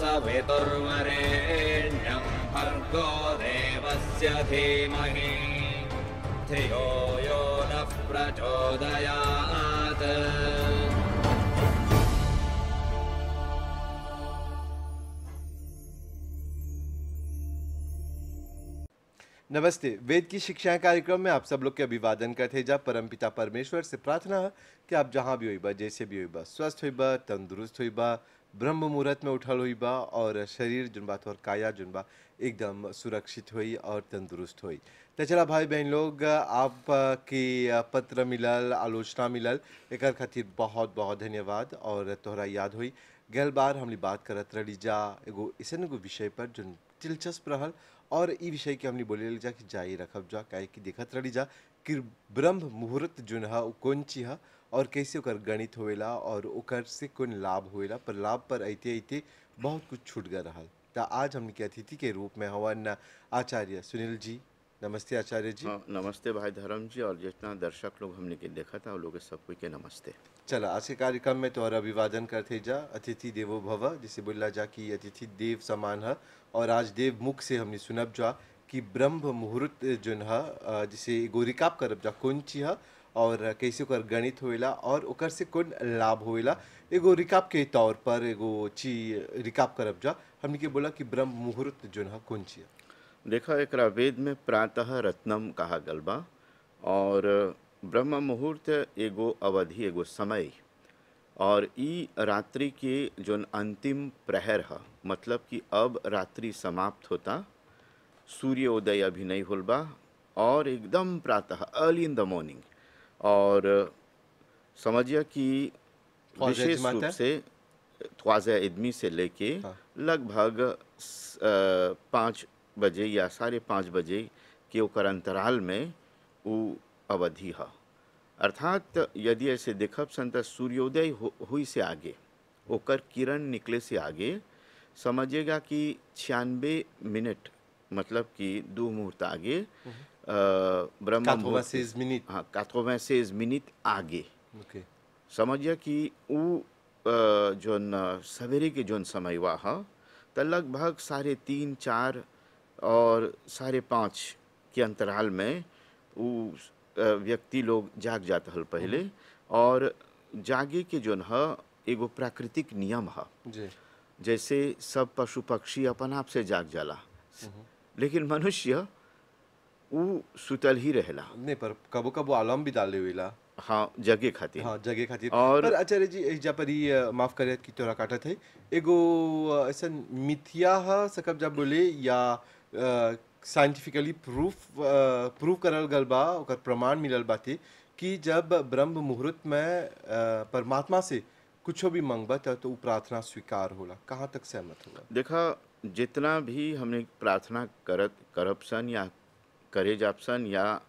सवितुर्वरेण्यम् भर्गो देवस्य धीमहि धियो यो नः प्रचोदयात् नमस्ते वेद की शिक्षा कार्यक्रम में आप सब लोग के अभिवादन करते हैं जा परमपिता परमेश्वर से प्रार्थना है कि आप जहाँ भी होइबा जैसे भी होइबा स्वस्थ होइबा तंदुरुस्त होइबा ब्रह्म मुहूर्त में उठल हुई बा और शरीर जुन बा तोहर काया जुन बा एकदम सुरक्षित हुई और तंदुरुस्त हुई तो चला भाई बहन लोग आप पत्र मिलल आलोचना मिलल एक खातिर बहुत बहुत धन्यवाद और तोहरा याद हुई गल बार हम बात करत रही जा एगो ऐसे एगो विषय पर जो दिलचस्प रहल और इ विषय के हमने बोले जा कि जारी रखब जा कि देखत रही जा कि ब्रह्म मुहूर्त जुनहा कौन चिहा और कैसे उकर गणित होवेला और उकर से कौन लाभ होवेला पर लाभ पर अइते अइते बहुत कुछ छूट गया रहा तो आज हमने के अतिथि के रूप में हवन आचार्य सुनील जी नमस्ते आचार्य जी हाँ, नमस्ते भाई धर्म जी और जितना दर्शक लोग हमने के देखा था लोग सबको के नमस्ते चला आज के कार्यक्रम में तो और अभिवादन करते जा अतिथि देवो भव जिसे बोला जा कि अतिथि देव समान है और आज देव मुख से हमने सुनब जा कि ब्रह्म मुहूर्त जो है जिसे गोरिकाप कर जा कौन चीज है और कैसे कर गणित होएला और उकर से कौन लाभ होएला एगो रिकाप के तौर पर एगो ची रिकाप करब जा हमने के बोला कि ब्रह्म मुहूर्त जोन है कौन चीज देखा एक वेद में प्रातः रत्नम कहा गलबा और ब्रह्म मुहूर्त एगो अवधि एगो समय और ई रात्रि के जो अंतिम प्रहर है मतलब कि अब रात्रि समाप्त होता सूर्योदय अभी नहीं होल बा और एकदम प्रातः अर्ली इन द मॉर्निंग और समझिए कि विशेष रूप से ख्वाजा इदमी से लेके हाँ। लगभग पाँच बजे या साढ़े पाँच बजे के ओकर अंतराल में वो अवधि है अर्थात यदि ऐसे देखब सन तो सूर्योदय हो, हुई से आगे ओकर किरण निकले से आगे समझिएगा कि छियानबे मिनट मतलब कि दो मुहूर्त आगे vraiment 96 minutes. हाँ 96 मिनट आगे समझिए कि वो जो सवेरे के जो समय हुआ है तो लगभग साढ़े तीन चार और साढ़े पाँच के अंतराल में वो व्यक्ति लोग जाग जाते हल पहले हम्म। और जागे के जो है एगो प्राकृतिक नियम है जैसे सब पशु पक्षी अपन आप से जाग जाला हम्म। लेकिन मनुष्य उ सुतल ही रहला नहीं पर कबो कबो आलम भी डाले हुएला हाँ जगह खाती हाँ जगह खाती और पर आचार्य जी जा पर ये माफ करे कि तोरा काटा थे एगो ऐसा मिथ्या है सकब जब बोले या साइंटिफिकली प्रूफ प्रूफ करल गल बा ओकर प्रमाण मिलल बाते कि जब ब्रह्म मुहूर्त में परमात्मा से कुछ भी मंगबा तो, तो प्रार्थना स्वीकार होला कहाँ तक सहमत होगा देखा जितना भी हमने प्रार्थना करत करपसन या करे जापसन या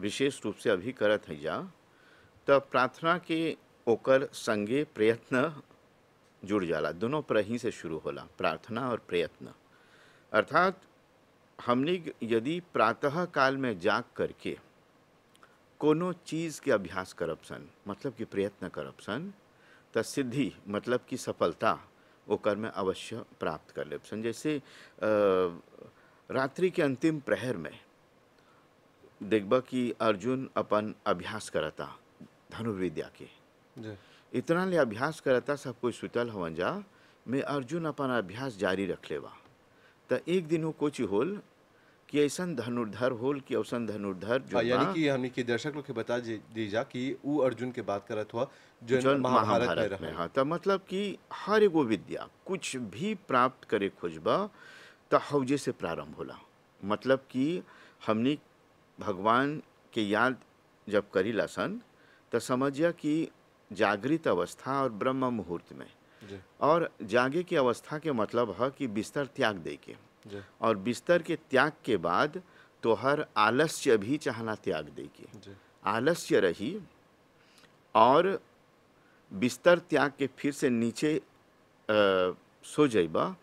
विशेष रूप से अभी करत है जा तो प्रार्थना के ओकर संगे प्रयत्न जुड़ जाला दोनों पर ही से शुरू होला प्रार्थना और प्रयत्न अर्थात हमने यदि प्रातः काल में जाग करके कोनो चीज़ के अभ्यास करपसन मतलब कि प्रयत्न करपसन तो सिद्धि मतलब कि सफलता वो कर्म अवश्य प्राप्त कर ले जैसे रात्रि के अंतिम प्रहर में देखबा कि अर्जुन अपन अभ्यास करता धनुर्विद्या के इतना ले अभ्यास करता सब कोई सुतल हवन जा मैं अर्जुन अपन अभ्यास जारी रख लेवा तो एक दिन वो कुछ होल कि ऐसा धनुर्धर होल कि औसन धनुर्धर जो हाँ, यानी कि हमने दर्शक लोग के बता दीजा कि वो अर्जुन के बात करत हुआ जो, जो महाभारत में रहा में था हाँ, मतलब कि हर एगो विद्या कुछ भी प्राप्त करे खोजब तो हौजे से प्रारंभ होला मतलब कि हमने भगवान के याद जब करी लसन तो समझिया कि जागृत अवस्था और ब्रह्म मुहूर्त में और जागे की अवस्था के मतलब है कि बिस्तर त्याग दे के और बिस्तर के त्याग के बाद तो हर आलस्य भी चाहना त्याग देगी आलस्य रही और बिस्तर त्याग के फिर से नीचे आ, सो जाइबा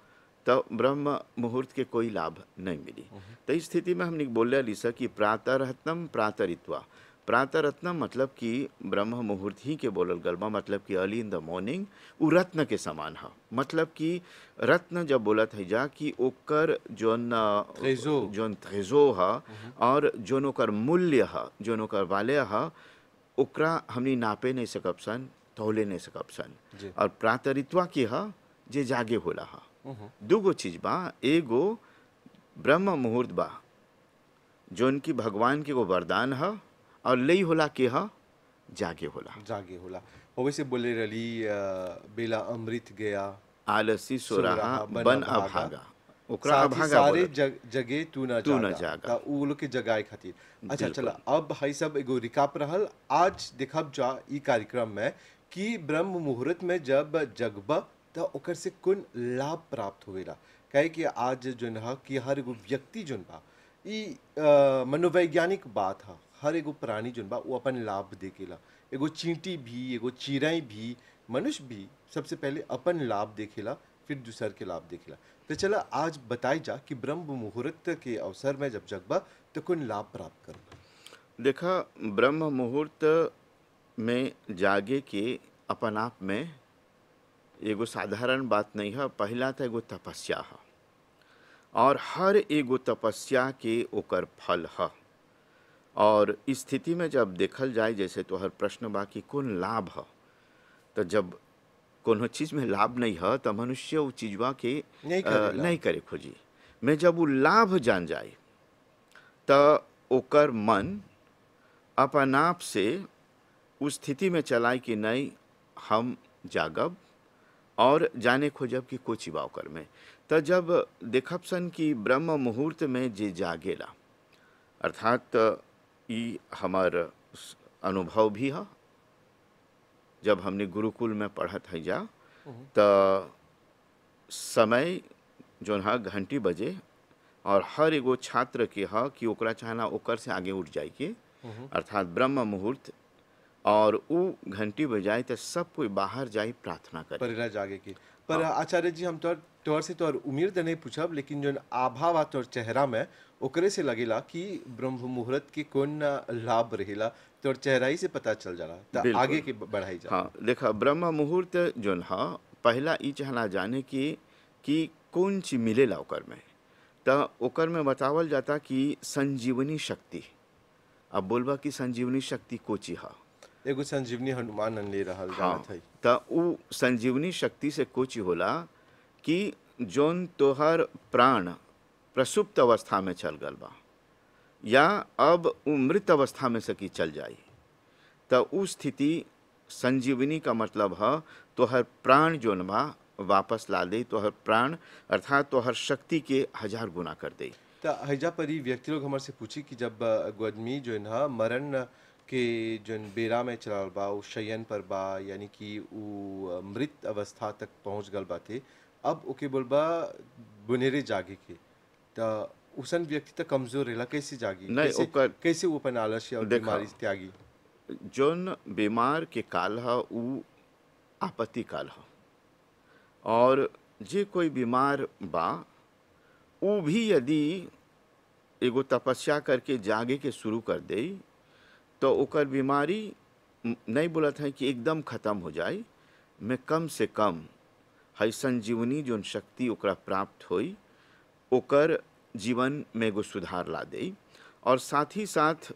तो ब्रह्म मुहूर्त के कोई लाभ नहीं मिली हम्म। तो इस स्थिति में हमने बोल रहे लिसा कि प्रातः प्रातरित्वा प्रातः रत्न मतलब कि ब्रह्म मुहूर्त ही के बोलल गल मतलब कि अर्ली इन द मॉर्निंग उ रत्न के समान है मतलब कि रत्न जब बोलत है जा कि ओकर जौन जोन थ्रेजो है और जौन ओकर मूल्य है जौन ओकर वाले है ओकरा हमनी नापे नहीं सकब सन तौले नहीं सकब सन और प्रातरित्वा की है जे जागे होला है दूगो चीज बा एगो ब्रह्म मुहूर्त बा जोन की भगवान के वो वरदान है और लई ಅಲ್ಲೇ ಹೊಲ जागे होला जागे होला ಹೊಲ ಹೋಗಸೆ बोले रली बेला अमृत गया आलसी सोराहा बन अभागा ओकरा अभागा सारे जग जगे तू ना तू ना जागा उ लोग के जगाए खातिर अच्छा चला अब भाई सब एगो रिकाप रहल आज देखब जा ई कार्यक्रम में कि ब्रह्म मुहूर्त में जब जगबा तो ओकर से कुन लाभ प्राप्त होवेला कहे कि आज जो हा कि हर एगो व्यक्ति जो बा ई मनोवैज्ञानिक बात है हर एगो प्राणी जोन बा वो अपन लाभ देखेला एगो चींटी भी एगो चिड़ाई भी मनुष्य भी सबसे पहले अपन लाभ देखेला फिर दूसर के लाभ देखेला तो चला आज बताई जा कि ब्रह्म मुहूर्त के अवसर में जब जगबा तो कौन लाभ प्राप्त कर देखा ब्रह्म मुहूर्त में जागे के अपन आप में एगो साधारण बात नहीं है पहला तो एगो तपस्या है और हर एगो तपस्या के ओकर फल है और इस स्थिति में जब देखल जाए जैसे तो हर प्रश्न बाकी कौन लाभ है तो जब कोनो चीज़ में लाभ नहीं है तो मनुष्य उस चीजवा के नहीं करे, नहीं करे खोजी मैं जब वो लाभ जान जाए तो ओकर मन अपन आप से उस स्थिति में चलाए कि नहीं हम जागब और जाने खोजब कि कोई चीवा ओकर में तो जब देखब सन कि ब्रह्म मुहूर्त में जे जागेला अर्थात ई हमार अनुभव भी है जब हमने गुरुकुल में पढ़त है जा तो समय जो है घंटी बजे और हर एगो छात्र के है कि ओकरा चाहना ओकर से आगे उठ जाए के अर्थात ब्रह्म मुहूर्त और वो घंटी बजाए तो सब कोई बाहर जाए प्रार्थना करे जागे की पर हाँ। आचार्य जी हम तो तोहर से तोहर उम्मीद नहीं पूछब लेकिन जो आभा आ तोर चेहरा में ओकरे से लगेला कि ब्रह्म मुहूर्त के कौन लाभ रहेला तोर चेहरा ही से पता चल जाला आगे के बढ़ाई जा हाँ देखा ब्रह्म मुहूर्त जो हाँ पहला ई चाहना जाने की कि कौन चीज मिलेला ओकर में तो ओकर में बतावल जाता कि संजीवनी शक्ति अब बोलबा कि संजीवनी शक्ति कोची हा एगो संजीवनी हनुमान ले रहा हाँ, उ संजीवनी शक्ति से कुछ होला कि जोन तोहर प्राण प्रसुप्त अवस्था में चल गल बा या अब उ मृत अवस्था में सकी चल जाए तो उ स्थिति संजीवनी का मतलब है तोहर प्राण जोन बा वापस ला दे तोहर प्राण अर्थात तोहर शक्ति के हजार गुना कर दे तो हईजा पर व्यक्ति लोग हमारे पूछी कि जब आदमी जो है मरण के जन बेरा में चलाल बा उस शयन पर बा यानी कि वो मृत अवस्था तक पहुँच गल बाते अब ओके बा बुनेरे जागे के तो उसन व्यक्ति तक तो कमजोर रहेला कैसे जागी नहीं कैसे, ओकर कैसे वो अपन आलस्य और बीमारी त्यागी जोन बीमार के काल है वो आपत्ति काल है और जे कोई बीमार बा वो भी यदि एगो तपस्या करके जागे के शुरू कर दे तो उकर बीमारी नहीं बोलत है कि एकदम ख़त्म हो जाए मैं कम से कम है जीवनी जो शक्ति उकरा प्राप्त होई उकर जीवन में एगो सुधार ला दे और साथ ही साथ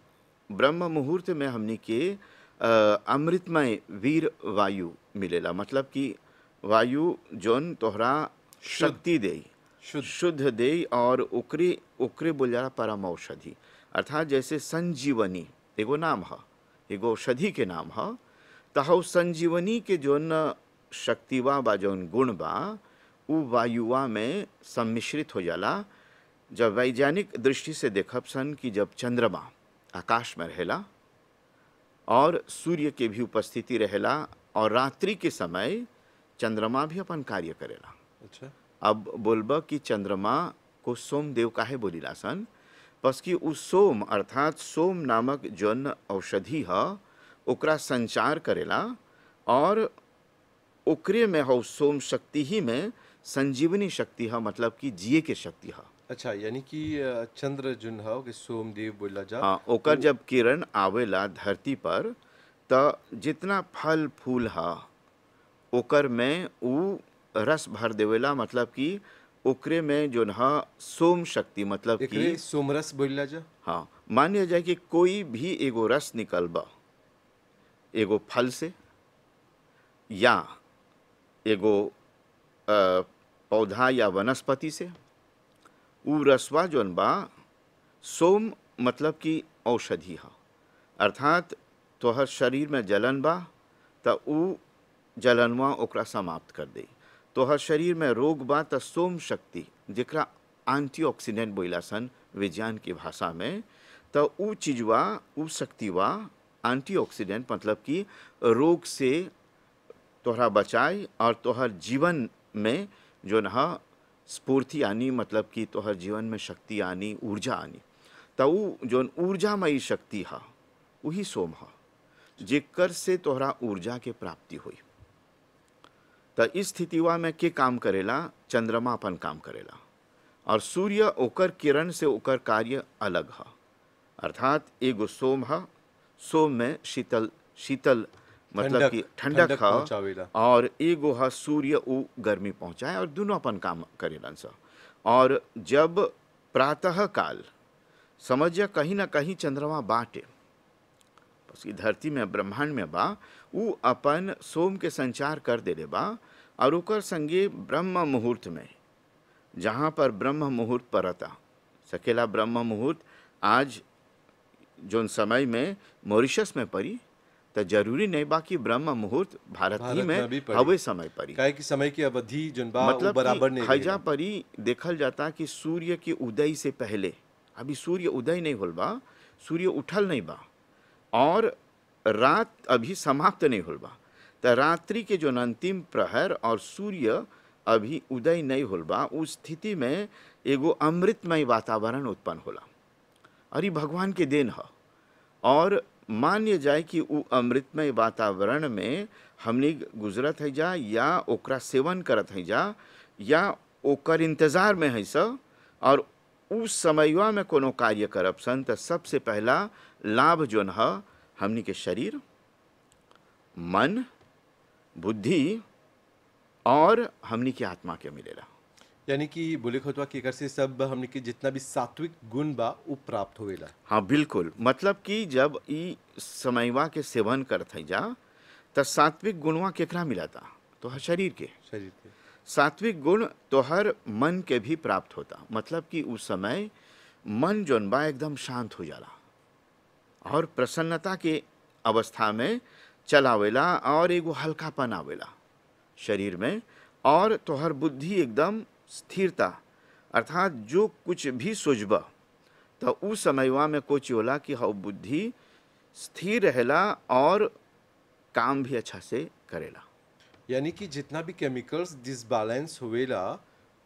ब्रह्म मुहूर्त में हमने के अमृतमय वीर वायु मिलेला मतलब कि वायु जौन तोहरा शक्ति दे शुद्ध शुद्ध दे और उकरे उकरे बोल जाला परम औषधि अर्थात जैसे संजीवनी एगो नाम है एगो औषधि के नाम है तहु संजीवनी के जौन शक्ति बा जौन गुण बा उ वायुवा में सम्मिश्रित हो जाला जब वैज्ञानिक दृष्टि से देखब सन कि जब चंद्रमा आकाश में रहेला और सूर्य के भी उपस्थिति रहेला और रात्रि के समय चंद्रमा भी अपन कार्य करेला अच्छा अब बोलब कि चंद्रमा को सोमदेव काहे बोलीला सन पसकी उ सोम अर्थात सोम नामक जौन औषधि है ओकरा संचार करेला और ओकरे में हो सोम शक्ति ही में संजीवनी शक्ति है मतलब कि जिए के शक्ति है अच्छा यानी कि चंद्र जुन हो कि देव बोला जा हाँ ओकर जब किरण आवेला धरती पर तो जितना फल फूल है ओकर में उ रस भर देवेला मतलब कि उकरे में जो ना हाँ, सोम शक्ति मतलब कि सोमरस बोला जा हाँ लिया जाए कि कोई भी एगो रस बा एगो फल से या एगो आ, पौधा या वनस्पति से उ रसवा जोन बा सोम मतलब कि औषधि हा अर्थात तोहर शरीर में जलन बा तो ऊ जलनवा ओकरा समाप्त कर दे तोहर शरीर में रोग बा सोम शक्ति जेकरा एंटीऑक्सीडेंट बोला सन विज्ञान की भाषा में तो उ चीज वा ऊ शक्ति वा एंटीऑक्सीडेंट मतलब कि रोग से तोहरा बचाए और तोहर जीवन में जो न स्फूर्ति आनी मतलब कि तोहर जीवन में शक्ति आनी ऊर्जा आनी तो ऊ जो ऊर्जामयी शक्ति है वही सोम है जेकर से तोहरा ऊर्जा के प्राप्ति हुई त इस स्थितिवा में के काम करेला चंद्रमा अपन काम करेला और सूर्य ओकर किरण से ओकर कार्य अलग है अर्थात एगो सोम है सोम में शीतल शीतल मतलब कि ठंडक है और एगो है सूर्य उ गर्मी पहुँचाए और दोनों अपन काम करेलन स और जब प्रातः काल समझ कहीं ना कहीं चंद्रमा बाटे उसकी धरती में ब्रह्मांड में बा ऊ अपन सोम के संचार कर रहे बा और उकर संगे ब्रह्म मुहूर्त में जहाँ पर ब्रह्म मुहूर्त परता सकेला ब्रह्म मुहूर्त आज जो समय में मॉरिशस में पड़ी तो जरूरी नहीं बाकी ब्रह्म मुहूर्त भारत, ही में हवे समय पड़ी काहे कि समय की अवधि जोन मतलब बराबर नहीं हजा परी देखल जाता कि सूर्य के उदय से पहले अभी सूर्य उदय नहीं होल बा सूर्य उठल नहीं बा और रात अभी समाप्त नहीं होलबा त तो रात्रि के जो अंतिम प्रहर और सूर्य अभी उदय नहीं होलबा उस स्थिति में एगो अमृतमय वातावरण उत्पन्न होला और भगवान के देन है और मान्य जाए कि वो अमृतमय वातावरण में हमने गुजरत है जा या ओकरा सेवन करत है जा या ओकर इंतज़ार में है स और उस समय में कोनो कार्य करब सन सबसे पहला लाभ जोन है हमनी के शरीर मन बुद्धि और हमनी के आत्मा के मिलेगा यानी कि बोले खोतवा की कर से सब हमने के जितना भी सात्विक गुण बा वो प्राप्त होवेला हाँ बिल्कुल मतलब कि जब इ समयवा के सेवन करते जा तो सात्विक गुणवा केकरा मिला था तो हर शरीर के शरीर के सात्विक गुण तो हर मन के भी प्राप्त होता मतलब कि उस समय मन जोन बा एकदम शांत हो जाला और प्रसन्नता के अवस्था में चलावेला और एगो हल्कापन आवेला शरीर में और तोहर बुद्धि एकदम स्थिरता अर्थात जो कुछ भी सोचब तो उ समयवा में कोच होला कि हव बुद्धि स्थिर रहेला और काम भी अच्छा से करेला यानी कि जितना भी केमिकल्स डिसबैलेंस हुएला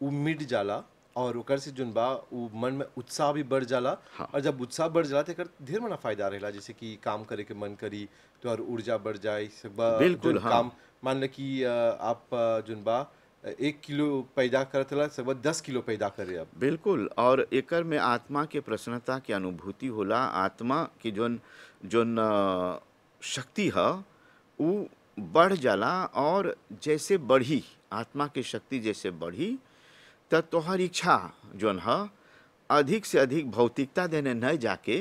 उ मिट जाला और उकर से जुनबा उ मन में उत्साह भी बढ़ जाला हाँ। और जब उत्साह बढ़ जाला तो ढेर मना फायदा रहेला जैसे कि काम करे के मन करी तो और ऊर्जा बढ़ जाए सब बिल्कुल हाँ। काम मान लो कि आप जुनबा एक किलो पैदा करत सब दस किलो पैदा करे अब बिल्कुल और एकर में आत्मा के प्रसन्नता के अनुभूति होला आत्मा की जोन जोन शक्ति है वो बढ़ जाला और जैसे बढ़ी आत्मा की शक्ति जैसे बढ़ी तब तोहर इच्छा जोन है अधिक से अधिक भौतिकता देने न जाके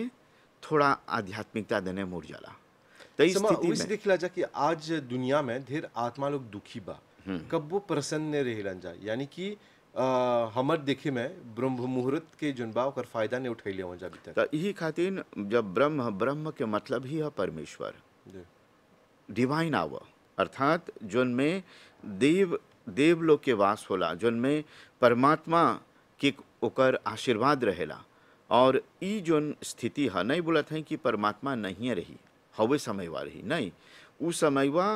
थोड़ा आध्यात्मिकता देने मुड़ जाला तो जा कि आज दुनिया में ढेर आत्मा लोग दुखी बा हम्म। कब वो प्रसन्न रहेलन जा यानी कि हमर देखे में ब्रह्म मुहूर्त के जुनबा और फायदा नहीं उठैले हो जा तो यही खातिर जब ब्रह्म ब्रह्म के मतलब ही है परमेश्वर डिवाइन आवा अर्थात जोन में देव देव लोग के वास होला जोन में परमात्मा के ओकर आशीर्वाद रहेला और जो स्थिति है नहीं बोलत हैं कि परमात्मा नहीं रही हवे समयवा रही नहीं उ वा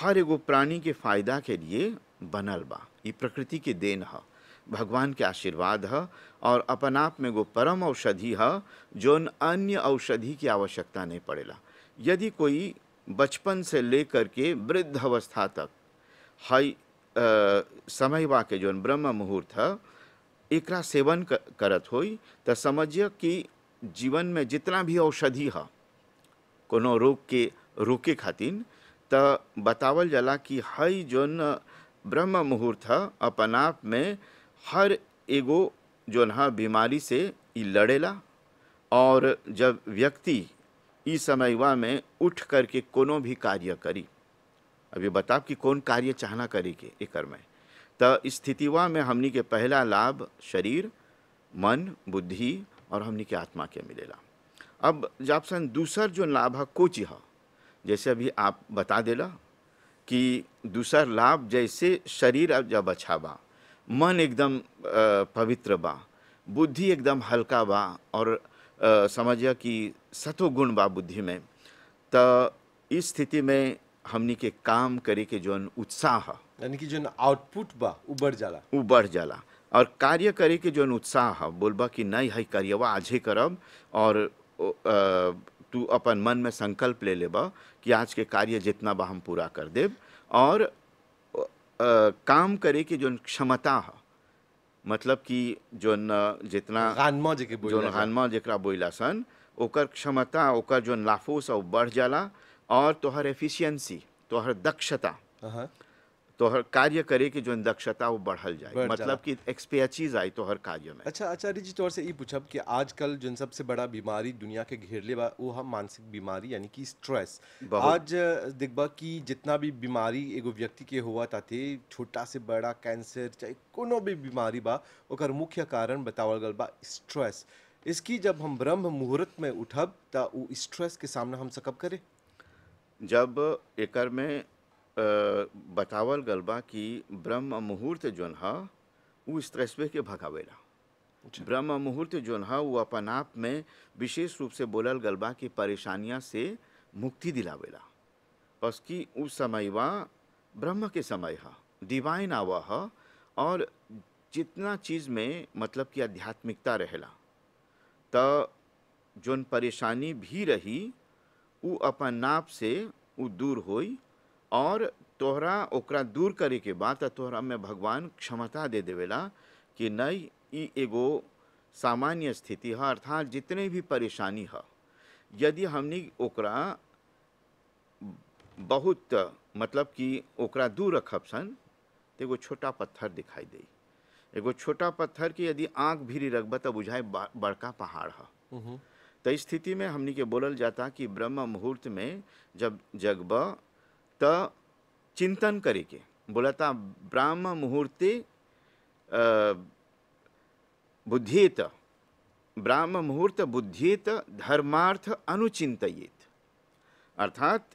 हर एगो प्राणी के फायदा के लिए बनल बा प्रकृति के देन है भगवान के आशीर्वाद है और अपन आप में एगो परम औषधि है जौन अन्य औषधि की आवश्यकता नहीं पड़ेला यदि कोई बचपन से लेकर के वृद्ध अवस्था तक हई समय के जौन ब्रह्म मुहूर्त है एकरा सेवन करत हो तो समझिए कि जीवन में जितना भी औषधि है कोनो रोग के रोके खातिन त बतावल जला कि हई जौन ब्रह्म मुहूर्त है अपन आप में हर एगो जौन है बीमारी से लड़ेला और जब व्यक्ति इस समयवा में उठ करके कोनो भी कार्य करी अभी बताब कि कौन कार्य चाहना के एक में तो स्थितिवा में हमनी के पहला लाभ शरीर मन बुद्धि और हमनी के आत्मा के मिलेला अब जब सन दूसर जो लाभ है कोची है जैसे अभी आप बता देला कि दूसर लाभ जैसे शरीर अब जब अच्छा बा मन एकदम पवित्र बा बुद्धि एकदम हल्का बा और समझिए कि सतो गुण बा बुद्धि में तो इस स्थिति में हमनी के काम करे के जोन उत्साह यानी कि जोन आउटपुट बा उबर जाला उबर जाला और कार्य करे के जोन उत्साह बोलबा कि नहीं है कार्यवा आज ही करब और तू अपन मन में संकल्प ले लेबा कि आज के कार्य जितना बा हम पूरा कर देब और आ, काम करे के जोन क्षमता है मतलब कि जो जितना गानमा जो गानमा जरा बोला सन ओकर क्षमता ओकर जौन लाफोस बढ़ जाला और तोहर एफिशिएंसी तोहर दक्षता तोहर कार्य करे के जो दक्षता वो बढ़ल जाए मतलब कि एक्सपेचीज आई तोहर कार्य में अच्छा आचार्य जी तौर से ये पूछब कि आजकल जिन सबसे बड़ा बीमारी दुनिया के घेर ले वो हम मानसिक बीमारी यानी कि स्ट्रेस आज दिखबा कि जितना भी बीमारी एगो व्यक्ति के हुआ था थे छोटा से बड़ा कैंसर चाहे कोनो भी बीमारी बा ओकर मुख्य कारण बतावल गल बा स्ट्रेस इसकी जब हम ब्रह्म मुहूर्त में उठब तो स्ट्रेस के सामना हम सकब करें जब एकर में बतावल गलबा कि ब्रह्म मुहूर्त जोन ह उ स्ट्रेसवे के भगावेला अच्छा। ब्रह्म मुहूर्त जोन है वो अपन आप में विशेष रूप से बोलल गलबा कि परेशानियाँ से मुक्ति दिलावेला बस कि समय समयवा ब्रह्म के समय ह डिवाइन आवा है और जितना चीज़ में मतलब कि आध्यात्मिकता रहेला तो जोन परेशानी भी रही उ अपन नाप से उ दूर होई और तोहरा ओकरा दूर करे के बाद तोहरा में भगवान क्षमता दे देवेला कि नहीं एगो सामान्य स्थिति है अर्थात जितने भी परेशानी है यदि हमने ओकरा बहुत मतलब कि ओकरा दूर रखब सन तो एगो छोटा पत्थर दिखाई दे एगो छोटा पत्थर के यदि आँख भीरी रखब तो बुझाए बड़का पहाड़ है तो स्थिति में हमने के बोलल जाता कि ब्रह्म मुहूर्त में जब जगब त चिंतन करे के बोलता ब्रह्म मुहूर्ते बुद्धियत ब्रह्म मुहूर्त बुद्धियत धर्मार्थ अनुचित अर्थात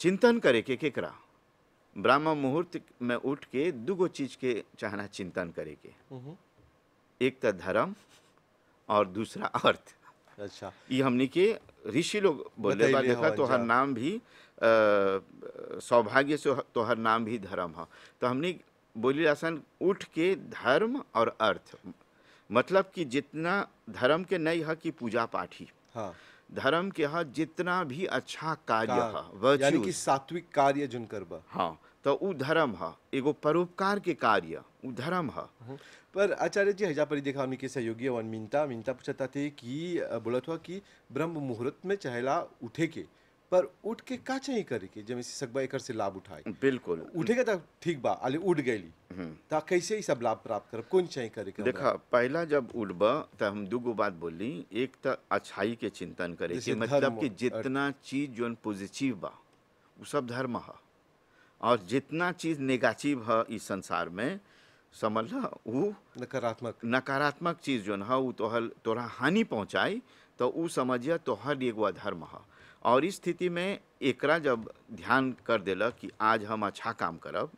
चिंतन करे के केकरा ब्राह्म मुहूर्त में उठ के दूगो चीज के चाहना चिंतन करे के हम्म। एक तो धर्म और दूसरा अर्थ अच्छा ये हमने के ऋषि लोग बोले बार देखा तो हर नाम भी सौभाग्य से तो हर नाम भी धर्म हो तो हमने बोली आसान उठ के धर्म और अर्थ मतलब कि जितना धर्म के नहीं है कि पूजा पाठ ही हाँ। धर्म के है जितना भी अच्छा कार्य है यानी कि सात्विक कार्य जुन करबा हाँ तो उ धर्म है एगो परोपकार के कार्य उ धर्म है हम्म। पर आचार्य जी हजा पर देखा के सहयोगी वन मिनता मिनता पूछता थे कि बोलत हुआ कि ब्रह्म मुहूर्त में चाहेला उठे के पर उठ के का चाहिए करे के जब इसी सकबा एक से लाभ उठाए बिल्कुल के तो ठीक बा अले उठ गई हम्म। ता कैसे ही सब लाभ प्राप्त कर कौन चाहिए करे के देखा पहला जब उठब त हम दूगो बात बोली एक तो अच्छाई के चिंतन करे के मतलब कि जितना चीज जोन पॉजिटिव बा वो सब धर्म है और जितना चीज़ नेगेटिव है इस संसार में समझ लो वो नकारात्मक नकारात्मक चीज़ जो ना वो तोहर तोरा हानि पहुँचाई तो वो समझिए तोहर एगो अधर्म है और इस स्थिति में एकरा जब ध्यान कर दिल कि आज हम अच्छा काम करब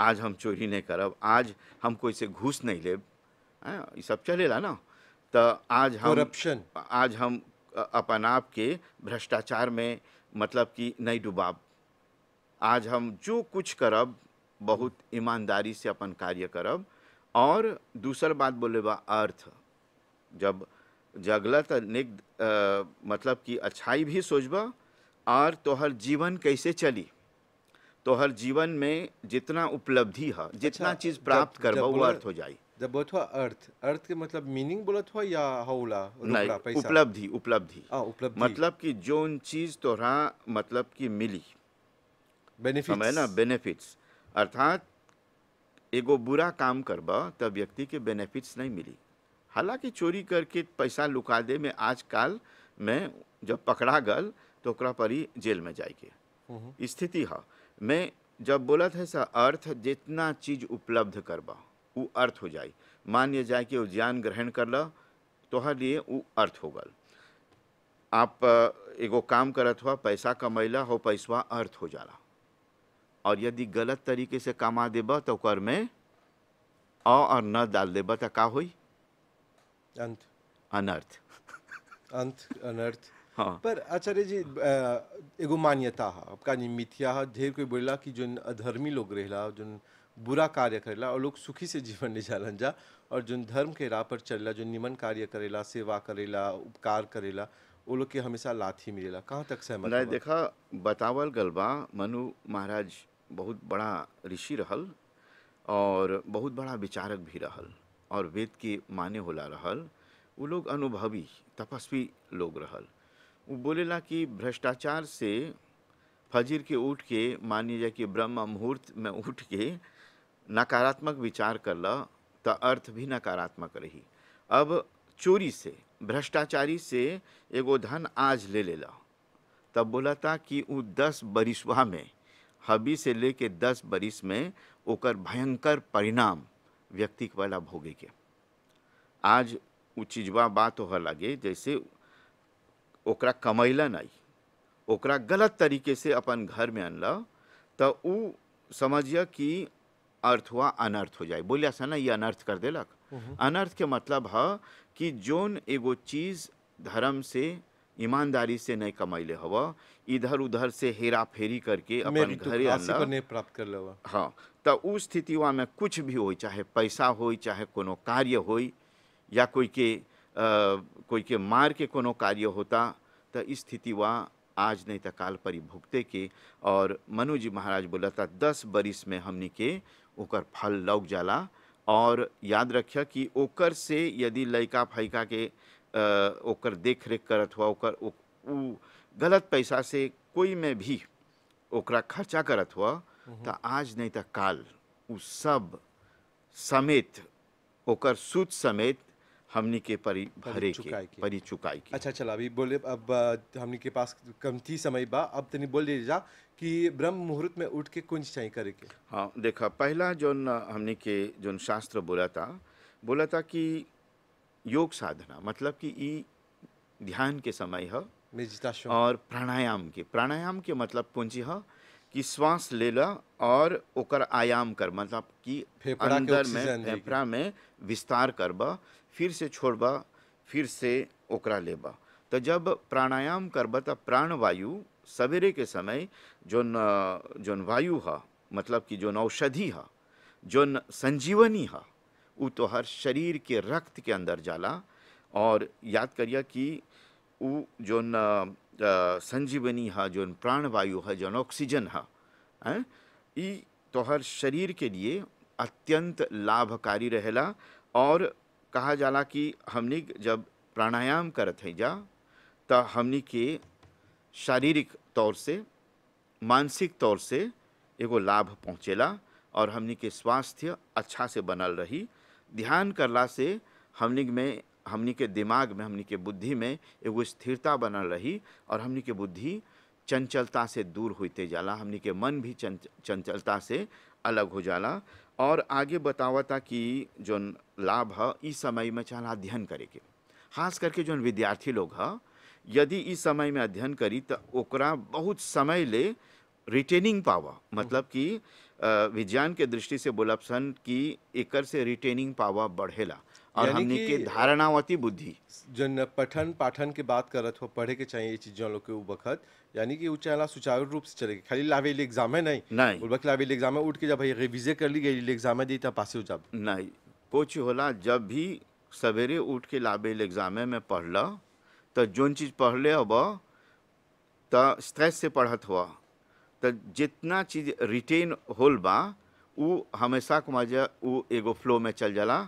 आज हम चोरी नहीं करब आज हम कोई से घूस नहीं लेब हाँ, ये सब चलेला ना तो आज हम करप्शन आज हम अपन आप के भ्रष्टाचार में मतलब कि नहीं डुबाब आज हम जो कुछ करब बहुत ईमानदारी से अपन कार्य करब और दूसर बात बोले बा अर्थ जब जगलत तो मतलब कि अच्छाई भी सोचब और तोहर जीवन कैसे चली तोहर जीवन में जितना उपलब्धि है जितना अच्छा, चीज प्राप्त कर वो अर्थ हो जाए जब बोलत हुआ अर्थ अर्थ के मतलब मीनिंग बोलत हुआ या हौला नहीं उपलब्धि उपलब्धि उपलब्धि मतलब कि जोन चीज तोहरा मतलब कि मिली बेनिफिट्स है ना बेनिफिट्स अर्थात एगो बुरा काम करब तो व्यक्ति के बेनिफिट्स नहीं मिली हालांकि चोरी करके पैसा लुका दे में आजकल में जब पकड़ा गल तो पर ही जेल में जाए के हम्म। स्थिति है मैं जब बोलत है सर अर्थ जितना चीज उपलब्ध करब वो अर्थ हो जाए मान ये जाए कि वो ज्ञान ग्रहण कर ला तोहर लिए वो अर्थ हो गल आप एगो काम करत हुआ पैसा कमैला हो पैसवा अर्थ हो जाला और यदि गलत तरीके से कमा देब तो कर में अ और न डाल देब तो का हो अंत अनर्थ अंत अनर्थ हाँ। पर आचार्य जी एगो मान्यता है आपका जी मिथ्या है ढेर कोई बोलला कि जो अधर्मी लोग रहला जो बुरा कार्य करेला और लोग सुखी से जीवन निजालन जा और जो धर्म के राह पर चलला जो निमन कार्य करेला सेवा करेला उपकार करेला वो लोग के हमेशा लाथी मिलेला कहाँ तक सहमत देखा बतावल गलबा मनु महाराज बहुत बड़ा ऋषि रहल और बहुत बड़ा विचारक भी रहल और वेद के माने होला रहल वो लोग अनुभवी तपस्वी लोग रहल वो बोलेला कि भ्रष्टाचार से फजीर के उठ के मानिए जाए कि ब्रह्म मुहूर्त में उठ के नकारात्मक विचार कर ल अर्थ भी नकारात्मक रही अब चोरी से भ्रष्टाचारी से एगो धन आज ले लेला तब बोला था कि वो दस बरिसवा में हबी से लेके दस बरिस में ओकर भयंकर परिणाम व्यक्ति के वाला भोगे के आज उ चीजवा बात हो लगे जैसे ओकरा कमैलन आई ओकरा गलत तरीके से अपन घर में अनल तो उ समझिए कि अर्थ हुआ अनर्थ हो जाए बोलिया सा ना ये अनर्थ कर देलक हम्म। अनर्थ के मतलब है कि जोन एगो चीज़ धर्म से ईमानदारी से नहीं कमाइले हव इधर उधर से हेरा फेरी करके अपन तो घर नहीं प्राप्त कर ले हाँ तो उस स्थिति में कुछ भी हो चाहे पैसा हो चाहे कोनो कार्य हो या कोई के आ, कोई के मार के कोनो कार्य होता तो वा आज नहीं तो काल पर भुगते के और मनु जी महाराज बोला था दस बरिस में हमने के ओकर फल लौक जाला और याद रखिया कि ओकर से यदि लैका फैका के ओकर देख रेख करत हुआ ओकर उ गलत पैसा से कोई में भी ओकरा खर्चा करत हुआ तो आज नहीं तो काल उ सब समेत ओकर सूच समेत हमनी के परी भरे के परी चुकाई के अच्छा चला अभी बोले अब हमनी के पास कम थी समय बा अब तनी बोल दीजिए कि ब्रह्म मुहूर्त में उठ के कुंज चाहिए करे के हाँ देखा पहला जो हमनी के जो शास्त्र बोला था बोला था कि योग साधना मतलब कि ई ध्यान के समय है और प्राणायाम के प्राणायाम के मतलब कौन सी है कि श्वास लेला और ओकर आयाम कर मतलब कि अंदर में फेफड़ा में विस्तार करबा फिर से छोड़बा फिर से ओकरा लेबा तो जब प्राणायाम करबा तब प्राणवायु सवेरे के समय जोन जोन वायु है मतलब कि जोन औषधि है जोन संजीवनी है वो तो हर शरीर के रक्त के अंदर जाला और याद करिए कि वो न संजीवनी है जो प्राणवायु है जो ऑक्सीजन है हैं तो हर शरीर के लिए अत्यंत लाभकारी रहेला और कहा जाला कि हमने जब प्राणायाम करते हैं जा तो हमने के शारीरिक तौर से मानसिक तौर से एगो लाभ पहुँचेला और हमने के स्वास्थ्य अच्छा से बनल रही ध्यान करला से हमने में हमने के दिमाग में हमने के बुद्धि में एगो स्थिरता बनल रही और हमने के बुद्धि चंचलता से दूर होते जाला हमने के मन भी चंचलता से अलग हो जाला और आगे बतावता कि जो लाभ है इस समय में चला अध्ययन करे के खास करके जो विद्यार्थी लोग है यदि इस समय में अध्ययन करी तो ओकरा बहुत समय ले रिटेनिंग पावा मतलब कि विज्ञान के दृष्टि से सन की एकर से रिटेनिंग पावर बढ़ेला और हमने के धारणावती बुद्धि जन पठन पाठन के बात करत हो पढ़े के चाहिए ये चीज लोग के वक्त यानी कि उचाला सुचारू रूप से चलेगी खाली लावेली एग्जाम है नहीं नहीं उल्बक लावेली एग्जाम है उठ के जब रिविजे कर ली गई एग्जाम दी तब पास हो जब नहीं कुछ होला जब भी सवेरे उठ के लावेली एग्जाम में पढ़ल तो जोन चीज पढ़ले अब तो स्ट्रेस से पढ़त हुआ तो जितना चीज रिटेन होल बा उ हमेशा को मजा उ एगो फ्लो में चल जाला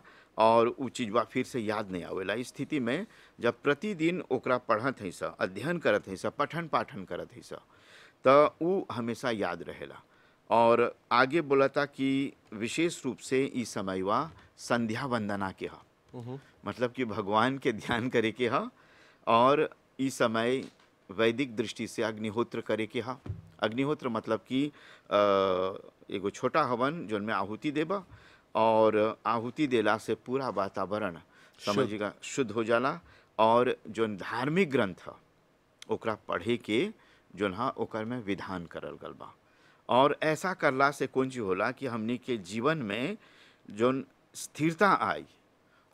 और उ चीज बा फिर से याद नहीं आवेला स्थिति में जब प्रतिदिन ओकरा पढ़त है सा अध्ययन करत है सा पठन पाठन करत है सा तो उ हमेशा याद रहेला और आगे बोलता कि विशेष रूप से इस समय वा संध्या वंदना के हा हम्म। मतलब कि भगवान के ध्यान करे के हा और इस समय वैदिक दृष्टि से अग्निहोत्र करे के ह अग्निहोत्र मतलब कि एगो छोटा हवन जो में आहुति देबा और आहुति देला से पूरा वातावरण समझिएगा शुद्ध हो जाला और जो धार्मिक ग्रंथ ओकरा पढ़े के जो हाँ ओकर में विधान करल गल बा और ऐसा करला से कौन चीज होला कि हमने के जीवन में जो स्थिरता आई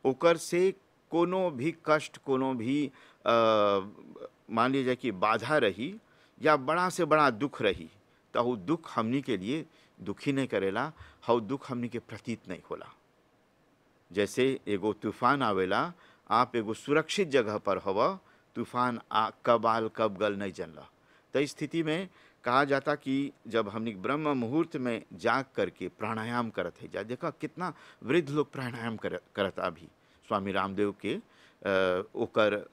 ओकर से कोनो भी कष्ट कोनो भी मान लीजिए कि बाधा रही या बड़ा से बड़ा दुख रही तो वो दुख हमनी के लिए दुखी नहीं करेला हाउ दुख हमनी के प्रतीत नहीं होला जैसे एगो तूफान आवेला आप एगो सुरक्षित जगह पर हव तूफान आ कब आल कब गल नहीं जनला तो इस स्थिति में कहा जाता कि जब हमने ब्रह्म मुहूर्त में जाग करके प्राणायाम करते है जा देखा कितना वृद्ध लोग प्राणायाम कर करत अभी स्वामी रामदेव के ओकर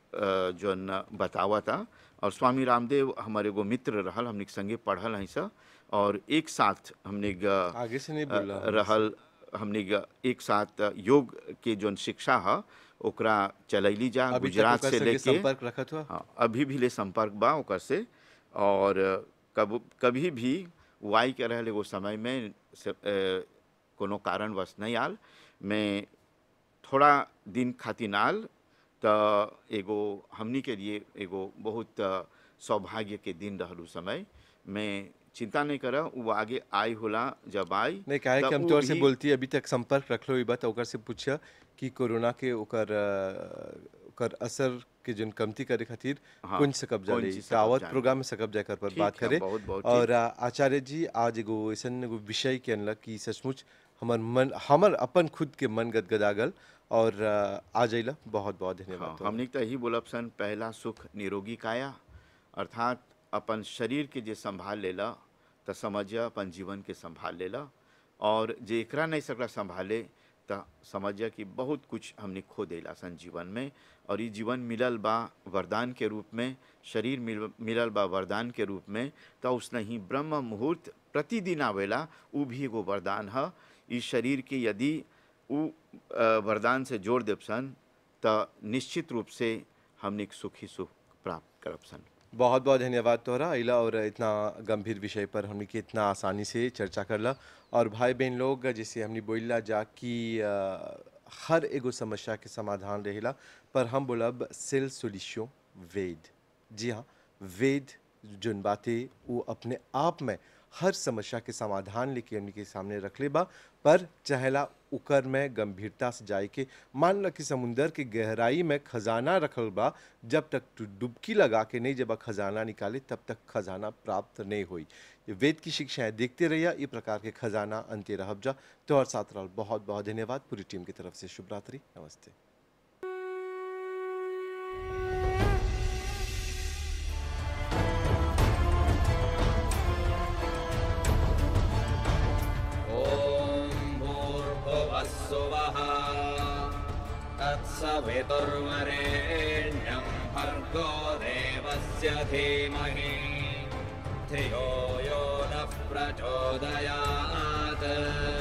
जौन बतावा था और स्वामी रामदेव हमारे एगो मित्र रहल हमने संगे पढ़ल हैं सा और एक साथ हमने आगे से नहीं बोला रहल हमने एक साथ योग के जो शिक्षा है ओकरा चलैली जा गुजरात से लेके संपर्क रखत हुआ हाँ अभी भी ले संपर्क बा ओकर से और कब कभी भी वाई के रहे एगो समय में कोनो कारणवश नहीं आल मैं थोड़ा दिन खातिर आल तो एगो हमनी के लिए एगो बहुत सौभाग्य के दिन रहलू समय मैं चिंता नहीं करा वो आगे आई होला जब आई नहीं कहे कि हम तोर से बोलती अभी तक संपर्क रखलो ई बात ओकर से पूछा कि कोरोना के ओकर ओकर असर के जिन कमती करे खातिर हाँ, कुंज कब जाए दावत प्रोग्राम में सकब जाकर पर बात करे और आचार्य जी आज एगो ऐसा विषय के अनलक कि सचमुच हमार मन हमार अपन खुद के मन गदगदागल और आ जाइला बहुत बहुत हाँ, धन्यवाद हाँ, हमने तो यही बोलब सन पहला सुख निरोगी काया अर्थात अपन शरीर के जे संभाल लेला तो समझ अपन जीवन के संभाल लेला और जे एक नहीं सकला संभाले तो समझिए कि बहुत कुछ हमने खो दिला सन जीवन में और ये जीवन मिलल बा वरदान के रूप में शरीर मिल मिलल बा वरदान के रूप में तो उसने ही ब्रह्म मुहूर्त प्रतिदिन आवेला वो भी एगो वरदान है शरीर के यदि उ वरदान से जोड़ देपसन तो निश्चित रूप से हमने एक सुखी सुख प्राप्त सन बहुत बहुत धन्यवाद तोहरा अला और इतना गंभीर विषय पर हमने की इतना आसानी से चर्चा कर ला और भाई बहन लोग जैसे हमने बोला जा कि हर एगो समस्या के समाधान रहेला पर हम बोलब सेल सोल्यूशन वेद जी हाँ वेद जुनबा बातें वो अपने आप में हर समस्या के समाधान लेके उनके सामने रख ले बा पर चहला उकर में गंभीरता से जाए के मान ल कि समुंदर के गहराई में खजाना रखल बा जब तक डुबकी लगा के नहीं जब खजाना निकाले तब तक खजाना प्राप्त नहीं हुई वेद की शिक्षाएं देखते रहिए ये प्रकार के खजाना अंत्य रहब जा तो और साथ बहुत बहुत धन्यवाद पूरी टीम की तरफ से शुभरात्रि नमस्ते सवितुर्वरेण्यम् भर्गो देवस्य धीमहि धियो यो नः प्रचोदयात्